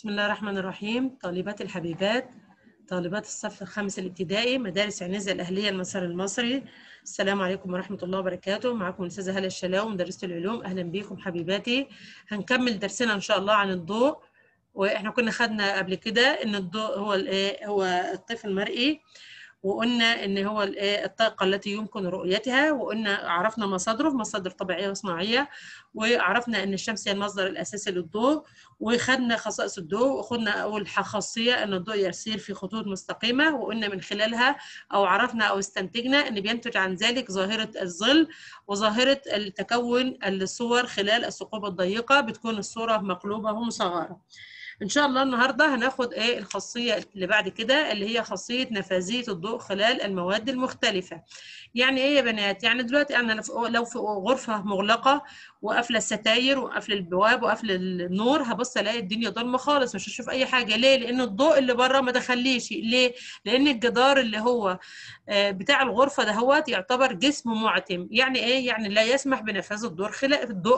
بسم الله الرحمن الرحيم طالبات الحبيبات طالبات الصف الخامس الابتدائي مدارس عنيزة الأهلية المسار المصري السلام عليكم ورحمة الله وبركاته معكم الأستاذة هلا الشلاو مدرسة العلوم أهلا بيكم حبيباتي هنكمل درسنا إن شاء الله عن الضوء واحنا كنا خدنا قبل كده ان الضوء هو إيه، هو الطفل المرئي وقلنا ان هو الطاقه التي يمكن رؤيتها وقلنا عرفنا مصادره مصادر طبيعيه وصناعيه وعرفنا ان الشمس هي المصدر الاساسي للضوء وخدنا خصائص الضوء وخدنا اول خاصيه ان الضوء يسير في خطوط مستقيمه وقلنا من خلالها او عرفنا او استنتجنا ان بينتج عن ذلك ظاهره الظل وظاهره التكون الصور خلال الثقوب الضيقه بتكون الصوره مقلوبه ومصغره ان شاء الله النهارده هناخد ايه الخاصيه اللي بعد كده اللي هي خاصيه نفاذيه الضوء خلال المواد المختلفه يعني ايه يا بنات يعني دلوقتي انا لو في غرفه مغلقه وقافله الستاير وقافله البواب وقافله النور هبص الاقي الدنيا ضلمه خالص مش هشوف اي حاجه ليه لان الضوء اللي بره ما دخليش ليه لان الجدار اللي هو آه، بتاع الغرفه دهوت يعتبر جسم معتم يعني ايه يعني لا يسمح بنفاذ الضوء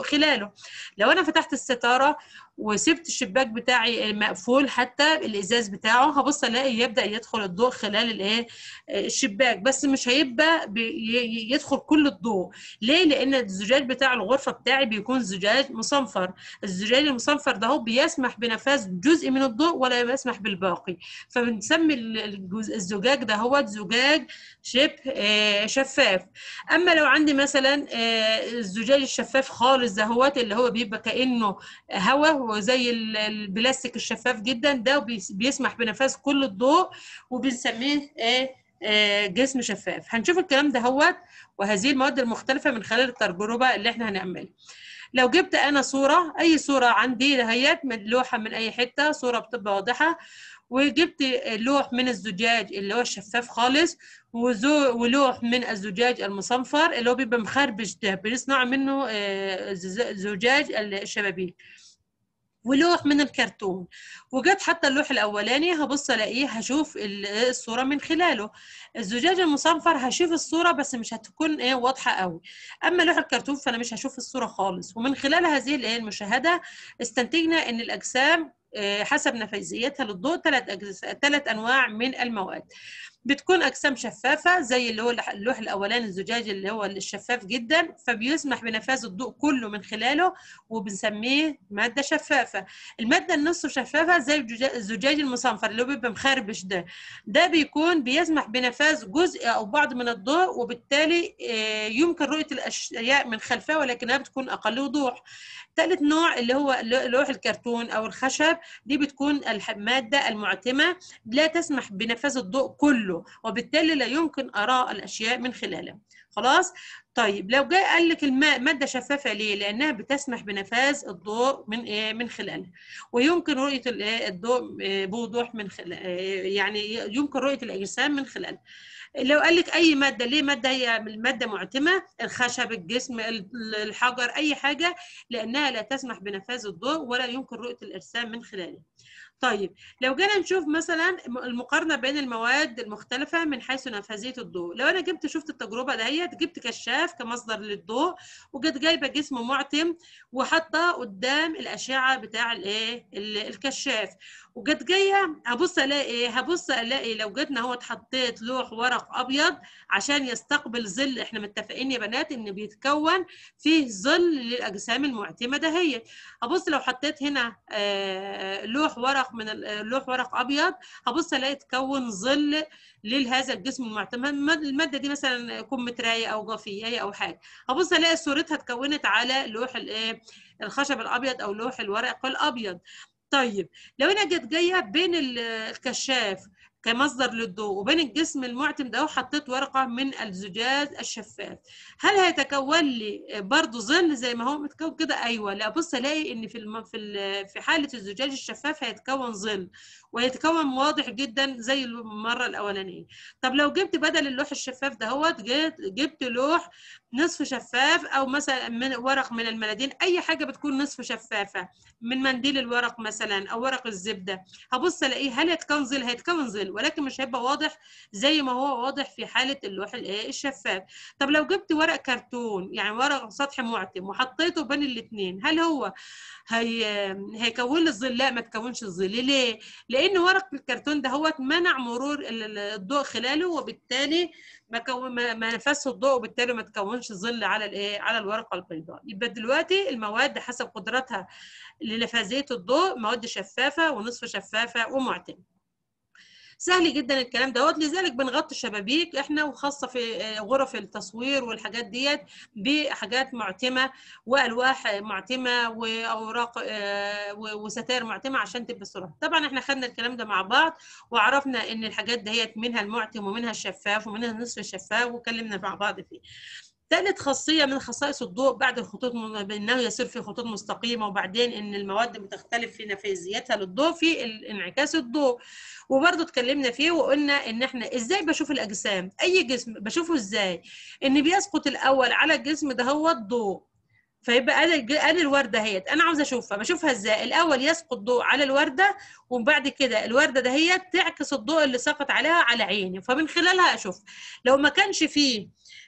خلاله لو انا فتحت الستاره وسبت الشباك بتاعي مقفول حتى الازاز بتاعه هبص الاقي يبدا يدخل الضوء خلال الايه الشباك بس مش هيبقى يدخل كل الضوء ليه لان الزجاج بتاع الغرفه بتاعي بيكون زجاج مصنفر الزجاج المصنفر ده هو بيسمح بنفاذ جزء من الضوء ولا يسمح بالباقي فبنسمي الزجاج ده هو زجاج شبه آه، شفاف اما لو عندي مثلا آه، الزجاج الشفاف خالص ده هو اللي هو بيبقى كانه هواء وزي البلاستيك البلاستيك الشفاف جدا ده بيسمح بنفاذ كل الضوء وبنسميه إيه؟, ايه جسم شفاف هنشوف الكلام ده هوت وهذه المواد المختلفه من خلال التجربه اللي احنا هنعملها لو جبت انا صوره اي صوره عندي دهيت من لوحه من اي حته صوره بتبقى واضحه وجبت لوح من الزجاج اللي هو الشفاف خالص ولوح من الزجاج المصنفر اللي هو بيبقى مخربش ده بنصنع منه آه، زجاج الشبابيك ولوح من الكرتون وجت حتى اللوح الاولاني هبص الاقيه هشوف الصوره من خلاله الزجاج المصنفر هشوف الصوره بس مش هتكون ايه واضحه قوي اما لوح الكرتون فانا مش هشوف الصوره خالص ومن خلال هذه الايه المشاهده استنتجنا ان الاجسام إيه، حسب نفاذيتها للضوء ثلاث ثلاث أنواع من المواد بتكون اجسام شفافه زي اللي هو اللوح الاولاني الزجاجي اللي هو الشفاف جدا فبيسمح بنفاذ الضوء كله من خلاله وبنسميه ماده شفافه الماده النص شفافه زي الزجاج المصنفر اللي هو بيبقى مخربش ده ده بيكون بيسمح بنفاذ جزء او بعض من الضوء وبالتالي آه، يمكن رؤيه الاشياء من خلفها ولكنها بتكون اقل وضوح ثالث نوع اللي هو لوح الكرتون او الخشب دي بتكون الماده المعتمه لا تسمح بنفاذ الضوء كله كله وبالتالي لا يمكن أراء الأشياء من خلاله خلاص طيب لو جاي قال لك الماء ماده شفافه ليه لانها بتسمح بنفاذ الضوء من ايه من خلالها ويمكن رؤيه إيه، الضوء إيه، بوضوح من خلال إيه، يعني يمكن رؤيه الاجسام من خلالها لو قال لك اي ماده ليه ماده هي الماده معتمه الخشب الجسم الحجر اي حاجه لانها لا تسمح بنفاذ الضوء ولا يمكن رؤيه الاجسام من خلالها طيب لو جينا نشوف مثلا المقارنه بين المواد المختلفه من حيث نفاذيه الضوء لو انا جبت شفت التجربه دهيت جبت كشاف كمصدر للضوء وجت جايبه جسم معتم وحاطه قدام الاشعه بتاع الايه الكشاف وجت جايه هبص الاقي ايه هبص الاقي لو جتنا هو اتحطيت لوح ورق ابيض عشان يستقبل ظل احنا متفقين يا بنات ان بيتكون فيه ظل للاجسام المعتمه دهيت هبص لو حطيت هنا آه، لوح ورق من لوح ورق ابيض هبص الاقي تكون ظل لهذا الجسم المعتمد الماده دي مثلا كون مترايه او جافيه او حاجه هبص الاقي صورتها اتكونت على لوح إيه، الخشب الابيض او لوح الورق الابيض طيب لو انا جت جايه بين الكشاف كمصدر للضوء وبين الجسم المعتم ده وحطيت ورقه من الزجاج الشفاف هل هيتكون لي برضه ظل زي ما هو متكون كده ايوه لا بص الاقي ان في الم... في ال... في حاله الزجاج الشفاف هيتكون ظل وهيتكون واضح جدا زي المره الاولانيه طب لو جبت بدل اللوح الشفاف دهوت جبت لوح نصف شفاف او مثلا من ورق من الملادين اي حاجه بتكون نصف شفافه من منديل الورق مثلا او ورق الزبده هبص الاقيه هل هيتكون ظل هيتكون ظل ولكن مش هيبقى واضح زي ما هو واضح في حاله اللوح الايه الشفاف طب لو جبت ورق كرتون يعني ورق سطح معتم وحطيته بين الاثنين هل هو هي هيكون لي الظل لا ما تكونش الظل ليه لان ورق الكرتون ده هو منع مرور الضوء خلاله وبالتالي ما ما نفسه الضوء وبالتالي ما تكونش ظل على الايه على الورقه البيضاء يبقى دلوقتي المواد حسب قدرتها لنفاذيه الضوء مواد شفافه ونصف شفافه ومعتمه سهل جدا الكلام دوت لذلك بنغطي شبابيك احنا وخاصه في آه، غرف التصوير والحاجات ديت بحاجات معتمه والواح معتمه واوراق آه، وستائر معتمه عشان تبقى الصوره طبعا احنا خدنا الكلام ده مع بعض وعرفنا ان الحاجات دهيت منها المعتم ومنها الشفاف ومنها النصف الشفاف واتكلمنا مع بعض فيه ثالث خاصية من خصائص الضوء بعد الخطوط بأنه يصير في خطوط مستقيمة وبعدين أن المواد بتختلف في نفاذيتها للضوء في انعكاس الضوء وبرضه اتكلمنا فيه وقلنا ان احنا ازاي بشوف الاجسام اي جسم بشوفه ازاي ان بيسقط الاول على الجسم ده هو الضوء فيبقى انا انا الورده اهيت انا عاوزه اشوفها بشوفها ازاي الاول يسقط ضوء على الورده وبعد كده الورده ده هي تعكس الضوء اللي سقط عليها على عيني فمن خلالها اشوف لو ما كانش فيه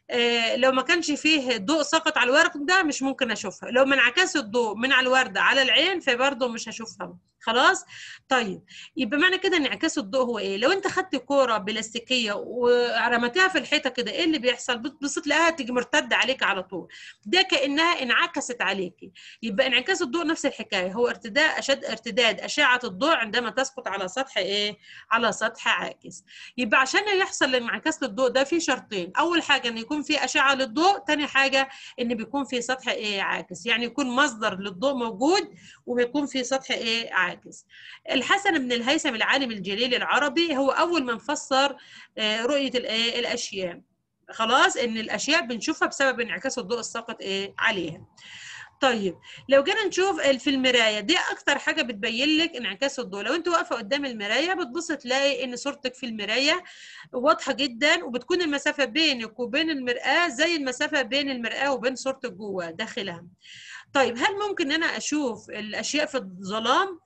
آه، لو ما كانش فيه ضوء سقط على الورق ده مش ممكن اشوفها لو ما انعكس الضوء من على الورده على العين فبرضه مش هشوفها خلاص طيب يبقى معنى كده انعكاس الضوء هو ايه لو انت خدت كوره بلاستيكيه ورمتها في الحيطه كده ايه اللي بيحصل بتبص لها تيجي مرتده عليك على طول ده كانها انعكست عليكي يبقى انعكاس الضوء نفس الحكايه هو ارتداء اشد ارتداد اشعه الضوء عندما تسقط على سطح ايه على سطح عاكس يبقى عشان يحصل الانعكاس للضوء ده في شرطين اول حاجه ان يكون في اشعه للضوء ثاني حاجه ان بيكون في سطح ايه عاكس يعني يكون مصدر للضوء موجود وبيكون في سطح ايه عاكس العاجز الحسن بن الهيثم العالم الجليل العربي هو أول من فسر آه، رؤية آه، الأشياء خلاص ان الاشياء بنشوفها بسبب انعكاس الضوء الساقط ايه عليها طيب لو جينا نشوف آه، في المرايه دي اكتر حاجه بتبين لك انعكاس الضوء لو انت واقفه قدام المرايه بتبص تلاقي ان صورتك في المرايه واضحه جدا وبتكون المسافه بينك وبين المراه زي المسافه بين المراه وبين صورتك جوه داخلها طيب هل ممكن ان انا اشوف الاشياء في الظلام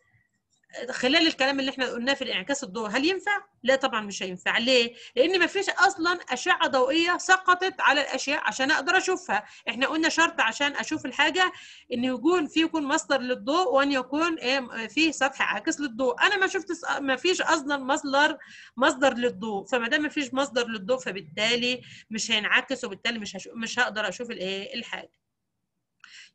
خلال الكلام اللي احنا قلناه في الانعكاس الضوء هل ينفع؟ لا طبعا مش هينفع، ليه؟ لأن ما فيش أصلا أشعة ضوئية سقطت على الأشياء عشان أقدر أشوفها، احنا قلنا شرط عشان أشوف الحاجة إن يكون في يكون مصدر للضوء وأن يكون إيه، في سطح عاكس للضوء، أنا ما شفت ما فيش أصلا مصدر مصدر للضوء، فما دام ما فيش مصدر للضوء فبالتالي مش هينعكس وبالتالي مش مش هقدر أشوف الإيه؟ الحاجة.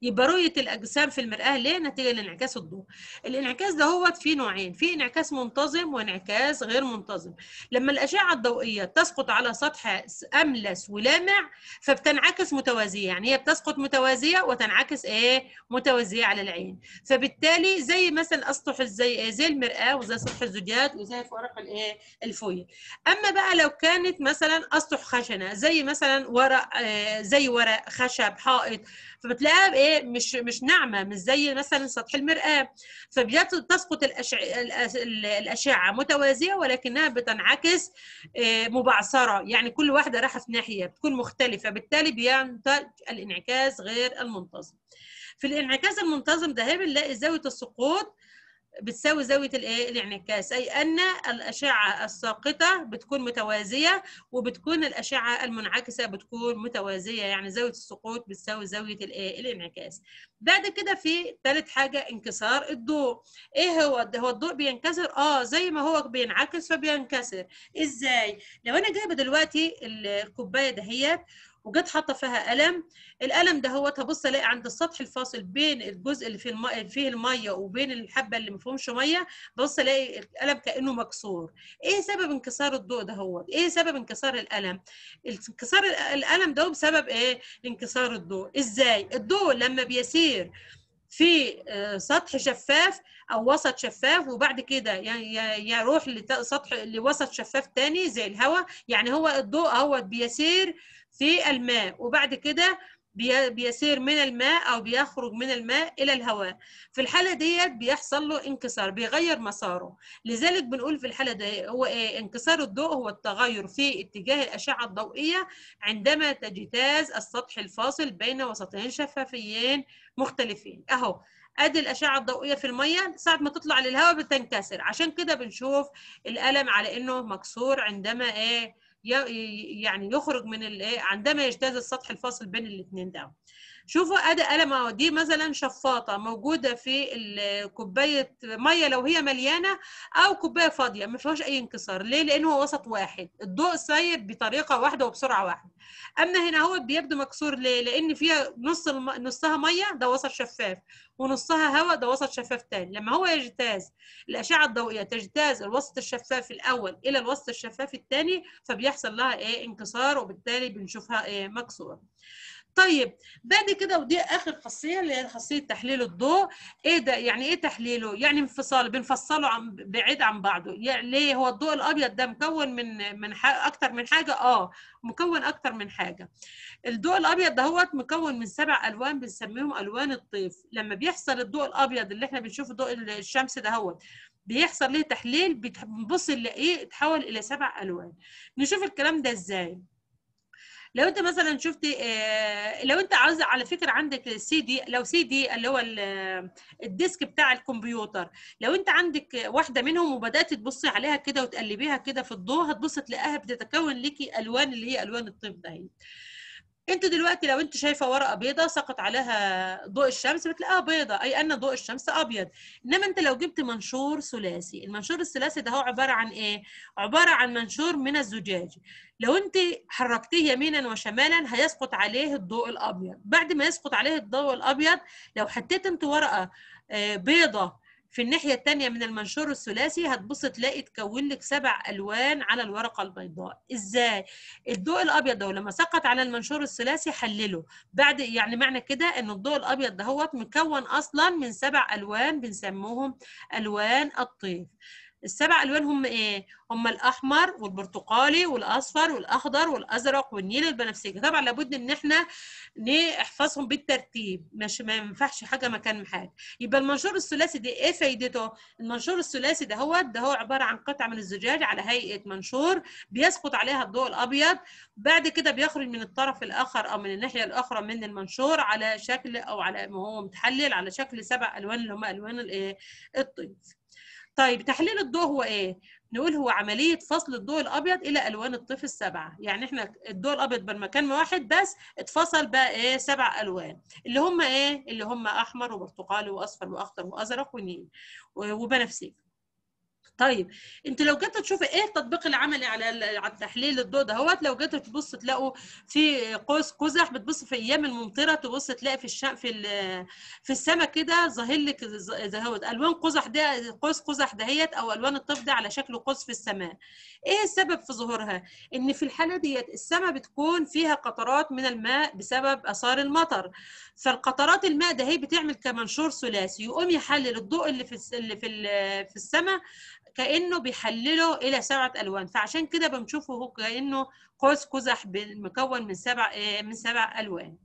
يبقى رؤيه الاجسام في المراه ليه نتيجه لانعكاس الضوء الانعكاس ده هو في نوعين في انعكاس منتظم وانعكاس غير منتظم لما الاشعه الضوئيه تسقط على سطح املس ولامع فبتنعكس متوازيه يعني هي بتسقط متوازيه وتنعكس ايه متوازيه على العين فبالتالي زي مثلا اسطح زي إيه؟ زي المراه وزي سطح الزجاج وزي ورق الايه الفويل اما بقى لو كانت مثلا اسطح خشنه زي مثلا ورق آه، زي ورق خشب حائط فبتلاقيها بايه مش مش ناعمه مش زي مثلا سطح المراه فبتسقط الأشع... الاشعه متوازيه ولكنها بتنعكس آه، مبعثره يعني كل واحده رايحه في ناحيه بتكون مختلفه بالتالي بينتج الانعكاس غير المنتظم في الانعكاس المنتظم ده بنلاقي زاويه السقوط بتساوي زاويه الايه الانعكاس اي ان الاشعه الساقطه بتكون متوازيه وبتكون الاشعه المنعكسه بتكون متوازيه يعني زاويه السقوط بتساوي زاويه الايه الانعكاس بعد كده في ثالث حاجه انكسار الضوء ايه هو هو الضوء بينكسر اه زي ما هو بينعكس فبينكسر ازاي لو انا جايبه دلوقتي الكوبايه دهيت وجت حاطه فيها قلم القلم ده هو هبص الاقي عند السطح الفاصل بين الجزء اللي فيه الم... فيه الميه وبين الحبه اللي ما فيهمش ميه ببص الاقي القلم كانه مكسور ايه سبب انكسار الضوء ده هو ايه سبب انكسار القلم انكسار القلم ده بسبب ايه انكسار الضوء ازاي الضوء لما بيسير في آه، سطح شفاف او وسط شفاف وبعد كده يروح لسطح لوسط شفاف تاني زي الهواء يعني هو الضوء اهوت بيسير في الماء وبعد كده بيسير من الماء او بيخرج من الماء الى الهواء في الحاله ديت بيحصل له انكسار بيغير مساره لذلك بنقول في الحاله دي هو ايه انكسار الضوء هو التغير في اتجاه الاشعه الضوئيه عندما تجتاز السطح الفاصل بين وسطين شفافيين مختلفين اهو ادي الاشعه الضوئيه في الميه ساعه ما تطلع للهواء بتنكسر عشان كده بنشوف القلم على انه مكسور عندما ايه يعني يخرج من الايه عندما يجتاز السطح الفاصل بين الاثنين ده شوفوا ادي قلم اهو دي مثلا شفاطه موجوده في كوبايه ميه لو هي مليانه او كوبايه فاضيه ما فيهاش اي انكسار ليه لانه هو وسط واحد الضوء سايب بطريقه واحده وبسرعه واحده اما هنا هو بيبدو مكسور ليه لان فيها نص الم... نصها ميه ده وسط شفاف ونصها هواء ده وسط شفاف تاني لما هو يجتاز الأشعة الضوئية تجتاز الوسط الشفاف الأول إلى الوسط الشفاف الثاني فبيحصل لها إيه انكسار وبالتالي بنشوفها إيه مكسورة طيب بعد كده ودي اخر خاصيه اللي هي خاصيه تحليل الضوء ايه ده يعني ايه تحليله يعني انفصال بنفصله عن بعيد عن بعضه يعني ليه هو الضوء الابيض ده مكون من من اكتر من حاجه اه مكون اكتر من حاجه الضوء الابيض ده هو مكون من سبع الوان بنسميهم الوان الطيف لما بيحصل الضوء الابيض اللي احنا بنشوفه ضوء الشمس ده هو بيحصل ليه تحليل بنبص نلاقيه اتحول الى سبع الوان نشوف الكلام ده ازاي لو انت مثلا شفت آه، لو انت عاوز على فكره عندك السي دي لو سي دي اللي هو آه، الديسك بتاع الكمبيوتر لو انت عندك واحده منهم وبدات تبصي عليها كده وتقلبيها كده في الضوء هتبص تلاقيها بتتكون لك الوان اللي هي الوان الطيف ده يعني. انت دلوقتي لو انت شايفه ورقه بيضاء سقط عليها ضوء الشمس بتلاقيها بيضاء اي ان ضوء الشمس ابيض انما انت لو جبت منشور ثلاثي المنشور الثلاثي ده هو عباره عن ايه عباره عن منشور من الزجاج لو انت حركتيه يمينا وشمالا هيسقط عليه الضوء الابيض بعد ما يسقط عليه الضوء الابيض لو حطيت انت ورقه آه، بيضه في الناحية التانية من المنشور الثلاثي هتبص تلاقي تكون لك سبع ألوان على الورقة البيضاء إزاي؟ الضوء الأبيض ده لما سقط على المنشور الثلاثي حلله بعد يعني معنى كده إن الضوء الأبيض دهوت مكون أصلا من سبع ألوان بنسموهم ألوان الطيف السبع الوان هم ايه هم الاحمر والبرتقالي والاصفر والاخضر والازرق والنيل البنفسجي، طبعا لابد ان احنا نحفظهم بالترتيب مش ما ينفعش حاجه مكان حاجه يبقى المنشور الثلاثي ده ايه فايدته المنشور الثلاثي ده هو ده هو عباره عن قطعه من الزجاج على هيئه منشور بيسقط عليها الضوء الابيض بعد كده بيخرج من الطرف الاخر او من الناحيه الاخرى من المنشور على شكل او على ما هو متحلل على شكل سبع الوان اللي هم الوان الايه الطيف طيب تحليل الضوء هو ايه؟ نقول هو عمليه فصل الضوء الابيض الى الوان الطيف السبعه، يعني احنا الضوء الابيض بالمكان واحد بس اتفصل بقى ايه سبع الوان، اللي هم ايه؟ اللي هم احمر وبرتقالي واصفر واخضر وازرق ونيل وبنفسجي. طيب انت لو جيت تشوفي ايه التطبيق العملي على على التحليل الضوء دهوت لو جيت تبص تلاقوا في قوس قزح بتبص في ايام الممطره تبص تلاقي في الشق في في السماء كده ظاهر لك دهوت الوان قزح ده قوس قزح دهيت او الوان الطف ده على شكل قوس في السماء ايه السبب في ظهورها ان في الحاله ديت السماء بتكون فيها قطرات من الماء بسبب اثار المطر فالقطرات الماء ده هي بتعمل كمنشور ثلاثي يقوم يحلل الضوء اللي في اللي في في السماء كانه بيحلله الى سبعه الوان فعشان كده بنشوفه هو كانه قوس قزح مكون من سبع آه، من سبع الوان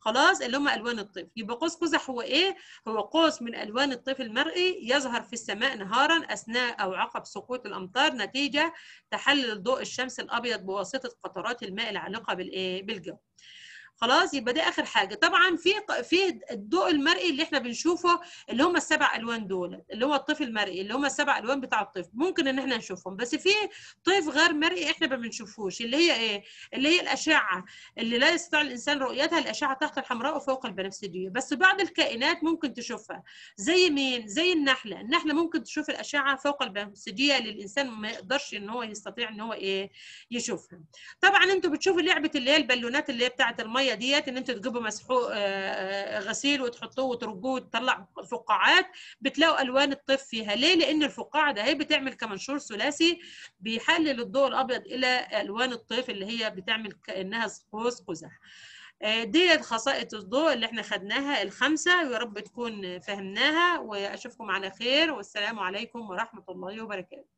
خلاص اللي هم الوان الطفل يبقى قوس قزح هو ايه هو قوس من الوان الطفل المرئي يظهر في السماء نهارا اثناء او عقب سقوط الامطار نتيجه تحلل ضوء الشمس الابيض بواسطه قطرات الماء العالقه بالايه بالجو خلاص يبقى ده اخر حاجه طبعا في في الضوء المرئي اللي احنا بنشوفه اللي هم السبع الوان دول اللي هو الطيف المرئي اللي هم السبع الوان بتاع الطيف ممكن ان احنا نشوفهم بس في طيف غير مرئي احنا ما بنشوفوش اللي هي ايه اللي هي الاشعه اللي لا يستطيع الانسان رؤيتها الاشعه تحت الحمراء وفوق البنفسجيه بس بعض الكائنات ممكن تشوفها زي مين زي النحله النحله ممكن تشوف الاشعه فوق البنفسجيه للانسان ما يقدرش ان هو يستطيع ان هو ايه يشوفها طبعا انتوا بتشوفوا لعبه اللي هي البالونات اللي هي بتاعه الميه الميه ديت ان انت تجيبوا مسحوق آه، آه، غسيل وتحطوه وترجوه وتطلع فقاعات بتلاقوا الوان الطيف فيها ليه لان الفقاعه ده هي بتعمل كمنشور ثلاثي بيحلل الضوء الابيض الى الوان الطيف اللي هي بتعمل كانها قوس قزح آه، ديت خصائص الضوء اللي احنا خدناها الخمسه ويا رب تكون فهمناها واشوفكم على خير والسلام عليكم ورحمه الله وبركاته